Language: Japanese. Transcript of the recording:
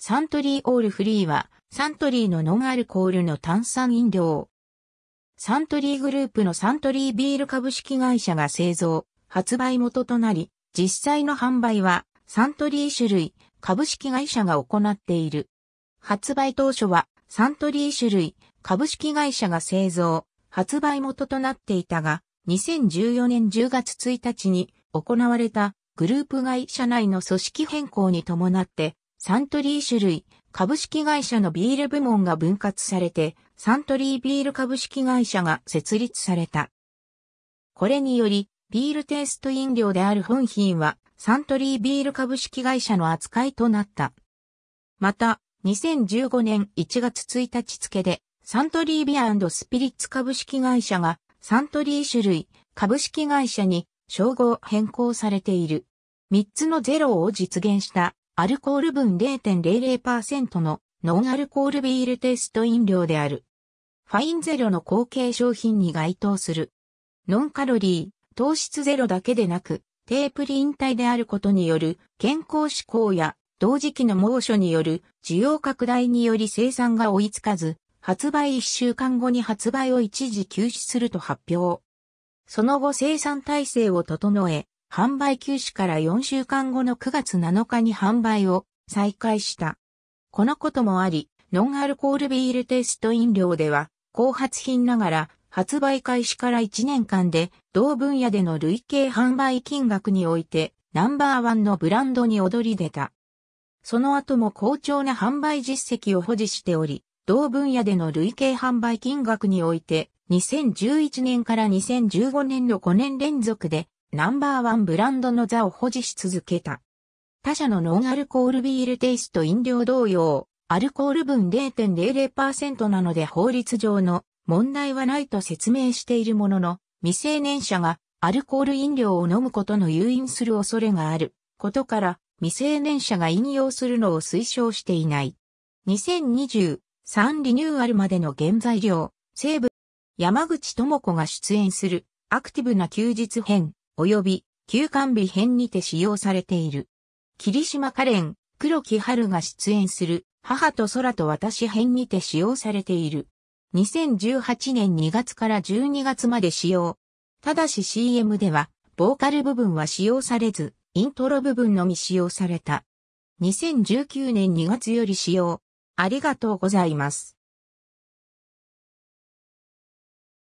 サントリーオールフリーは、サントリーのノンアルコールの炭酸飲料。サントリーグループのサントリービール株式会社が製造、発売元となり、実際の販売は、サントリー種類、株式会社が行っている。発売当初は、サントリー種類、株式会社が製造、発売元となっていたが、2014年10月1日に行われたグループ会社内の組織変更に伴ってサントリー種類、株式会社のビール部門が分割されて、サントリービール株式会社が設立された。これにより、ビールテイスト飲料である本品は、サントリービール株式会社の扱いとなった。また、2015年1月1日付で、サントリービアスピリッツ株式会社が、サントリー種類、株式会社に、称号変更されている。3つのゼロを実現したアルコール分0.00%のノンアルコールビールテイスト飲料である。ファインゼロの後継商品に該当する。ノンカロリー、糖質ゼロだけでなく、低プリン体であることによる健康志向や同時期の猛暑による需要拡大により生産が追いつかず、発売1週間後に発売を一時休止すると発表。その後生産体制を整え、販売休止から4週間後の9月7日に販売を再開した。このこともあり、ノンアルコールビールテイスト飲料では、後発品ながら発売開始から1年間で同分野での累計販売金額においてナンバーワンのブランドに躍り出た。その後も好調な販売実績を保持しており、同分野での累計販売金額において2011年から2015年の5年連続でナンバーワンブランドの座を保持し続けた。他社のノンアルコールビールテイスト飲料同様、アルコール分0.00%なので法律上の問題はないと説明しているものの、未成年者がアルコール飲料を飲むことの誘引する恐れがあることから、未成年者が飲用するのを推奨していない。2023リニューアルまでの原材料、西部、山口智子が出演するアクティブな休日編、及び休館日編にて使用されている。霧島カレン、黒木春が出演する母と空と私編にて使用されている。2018年2月から12月まで使用。ただし CM では、ボーカル部分は使用されず、イントロ部分のみ使用された。2019年2月より使用。ありがとうございます。